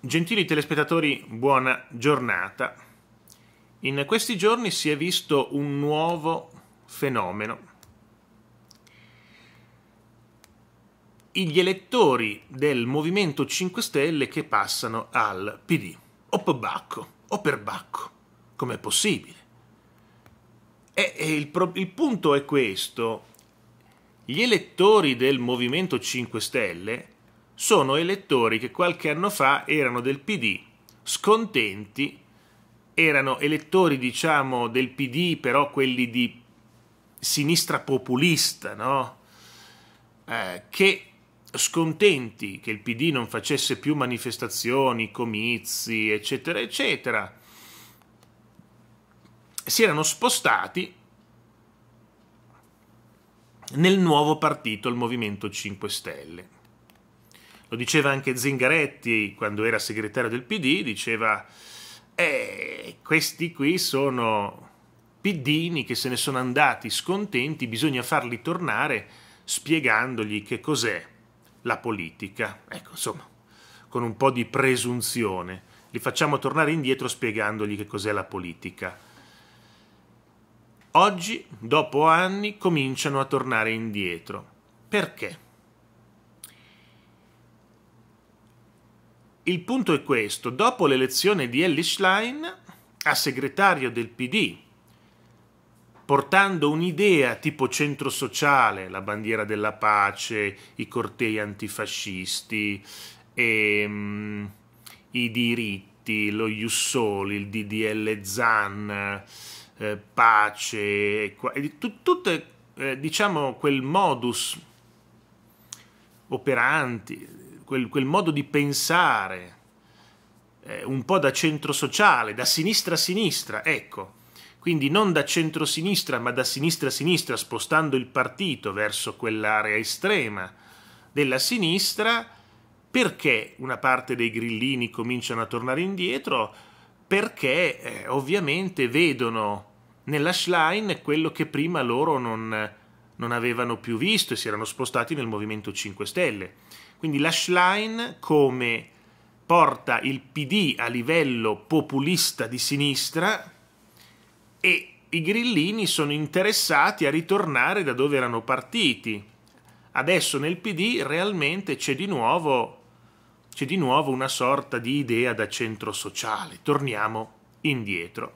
Gentili telespettatori, buona giornata. In questi giorni si è visto un nuovo fenomeno. Gli elettori del Movimento 5 Stelle che passano al PD. O per Bacco, o per Bacco. Com'è possibile? E, e il, pro, il punto è questo. Gli elettori del Movimento 5 Stelle sono elettori che qualche anno fa erano del PD, scontenti, erano elettori diciamo del PD però quelli di sinistra populista, no? Eh, che scontenti che il PD non facesse più manifestazioni, comizi, eccetera, eccetera, si erano spostati nel nuovo partito, il Movimento 5 Stelle. Lo diceva anche Zingaretti quando era segretario del PD, diceva eh, questi qui sono piddini che se ne sono andati scontenti, bisogna farli tornare spiegandogli che cos'è la politica. Ecco, insomma, con un po' di presunzione. Li facciamo tornare indietro spiegandogli che cos'è la politica. Oggi, dopo anni, cominciano a tornare indietro. Perché? Il punto è questo, dopo l'elezione di Ellis Schlein a segretario del PD, portando un'idea tipo centro sociale, la bandiera della pace, i cortei antifascisti, e, um, i diritti, lo Jussoli, il DDL Zan, eh, pace, tutto, eh, diciamo quel modus operandi quel, quel modo di pensare eh, un po' da centro sociale, da sinistra a sinistra, ecco, quindi non da centro-sinistra ma da sinistra-sinistra, a spostando il partito verso quell'area estrema della sinistra, perché una parte dei grillini cominciano a tornare indietro? Perché eh, ovviamente vedono nella Schlein quello che prima loro non, non avevano più visto e si erano spostati nel Movimento 5 Stelle. Quindi la Schlein come porta il PD a livello populista di sinistra e i grillini sono interessati a ritornare da dove erano partiti. Adesso nel PD realmente c'è di nuovo c'è di nuovo una sorta di idea da centro sociale. Torniamo indietro.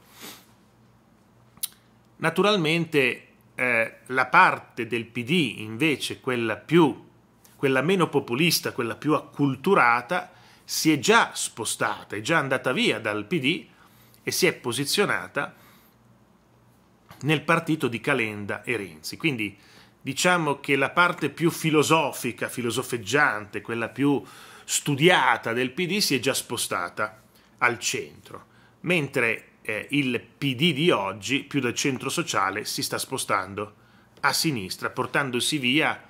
Naturalmente eh, la parte del PD invece, quella, più, quella meno populista, quella più acculturata, si è già spostata, è già andata via dal PD e si è posizionata nel partito di Calenda e Renzi. Quindi diciamo che la parte più filosofica, filosofeggiante, quella più studiata del PD si è già spostata al centro, mentre eh, il PD di oggi, più del centro sociale, si sta spostando a sinistra, portandosi via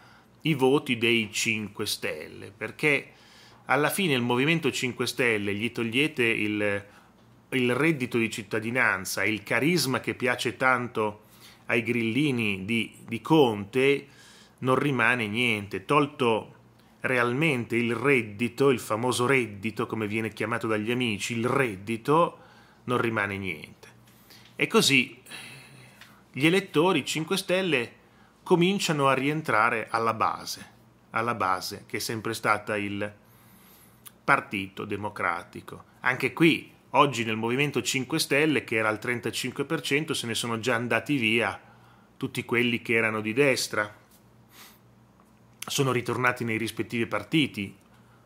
i voti dei 5 Stelle, perché alla fine il Movimento 5 Stelle gli togliete il, il reddito di cittadinanza, il carisma che piace tanto ai grillini di, di Conte, non rimane niente, tolto realmente il reddito, il famoso reddito come viene chiamato dagli amici, il reddito, non rimane niente. E così gli elettori 5 Stelle cominciano a rientrare alla base, alla base che è sempre stata il Partito Democratico. Anche qui, oggi nel Movimento 5 Stelle, che era al 35%, se ne sono già andati via tutti quelli che erano di destra. Sono ritornati nei rispettivi partiti.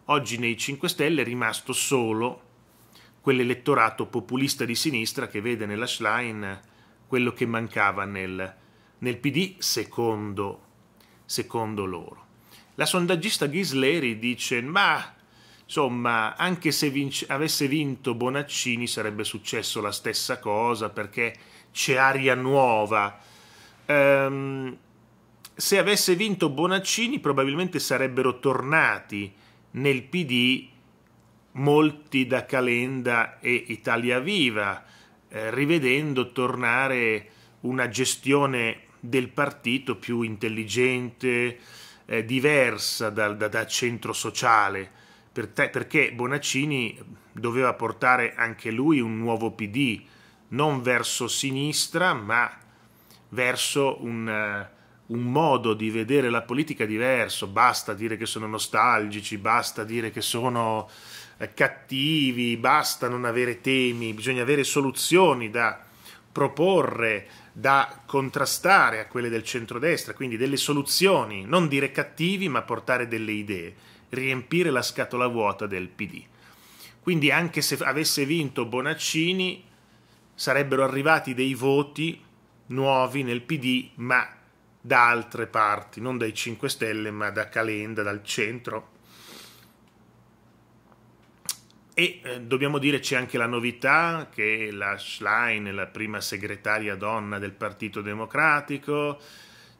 Oggi nei 5 Stelle è rimasto solo quell'elettorato populista di sinistra che vede nella Schlein quello che mancava nel, nel PD secondo, secondo loro. La sondaggista Ghisleri dice ma insomma anche se vince, avesse vinto Bonaccini sarebbe successo la stessa cosa perché c'è aria nuova. Ehm, se avesse vinto Bonaccini probabilmente sarebbero tornati nel PD molti da Calenda e Italia Viva, eh, rivedendo tornare una gestione del partito più intelligente, eh, diversa dal da, da centro sociale, per te, perché Bonaccini doveva portare anche lui un nuovo PD, non verso sinistra, ma verso un, uh, un modo di vedere la politica diverso. Basta dire che sono nostalgici, basta dire che sono eh, cattivi, basta non avere temi, bisogna avere soluzioni da proporre, da contrastare a quelle del centrodestra, quindi delle soluzioni, non dire cattivi, ma portare delle idee, riempire la scatola vuota del PD. Quindi anche se avesse vinto Bonaccini sarebbero arrivati dei voti nuovi nel PD, ma da altre parti, non dai 5 Stelle, ma da Calenda, dal centro e eh, dobbiamo dire c'è anche la novità che la Schlein è la prima segretaria donna del Partito Democratico.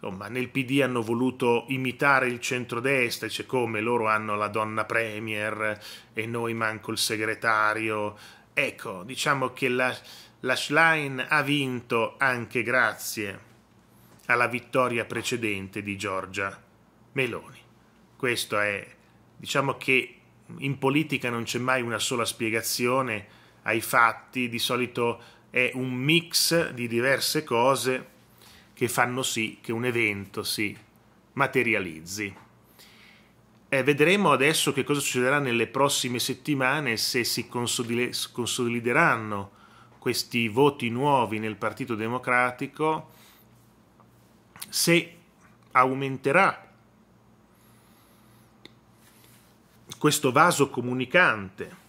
Insomma, nel PD hanno voluto imitare il centrodestra, cioè come loro hanno la donna premier e noi manco il segretario. Ecco, diciamo che la, la Schlein ha vinto anche grazie alla vittoria precedente di Giorgia Meloni. Questo è, diciamo che in politica non c'è mai una sola spiegazione ai fatti, di solito è un mix di diverse cose che fanno sì che un evento si materializzi. Eh, vedremo adesso che cosa succederà nelle prossime settimane se si consolideranno questi voti nuovi nel Partito Democratico, se aumenterà questo vaso comunicante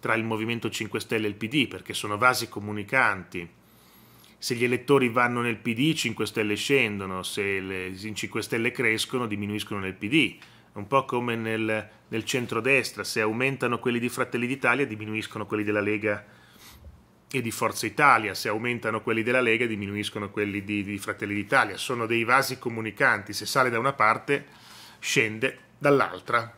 tra il Movimento 5 Stelle e il PD, perché sono vasi comunicanti. Se gli elettori vanno nel PD, 5 Stelle scendono, se le, 5 Stelle crescono, diminuiscono nel PD. Un po' come nel, nel centrodestra, se aumentano quelli di Fratelli d'Italia, diminuiscono quelli della Lega e di Forza Italia, se aumentano quelli della Lega, diminuiscono quelli di, di Fratelli d'Italia. Sono dei vasi comunicanti, se sale da una parte, scende dall'altra.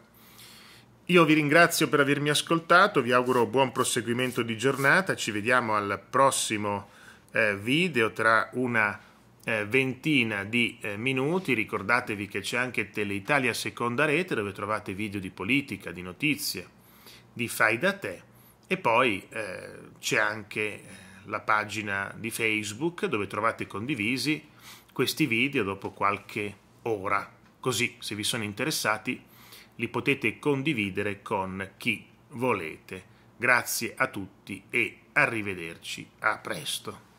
Io vi ringrazio per avermi ascoltato, vi auguro buon proseguimento di giornata, ci vediamo al prossimo eh, video tra una eh, ventina di eh, minuti, ricordatevi che c'è anche Teleitalia Seconda Rete dove trovate video di politica, di notizie, di fai da te e poi eh, c'è anche eh, la pagina di Facebook dove trovate condivisi questi video dopo qualche ora, così se vi sono interessati li potete condividere con chi volete. Grazie a tutti e arrivederci a presto.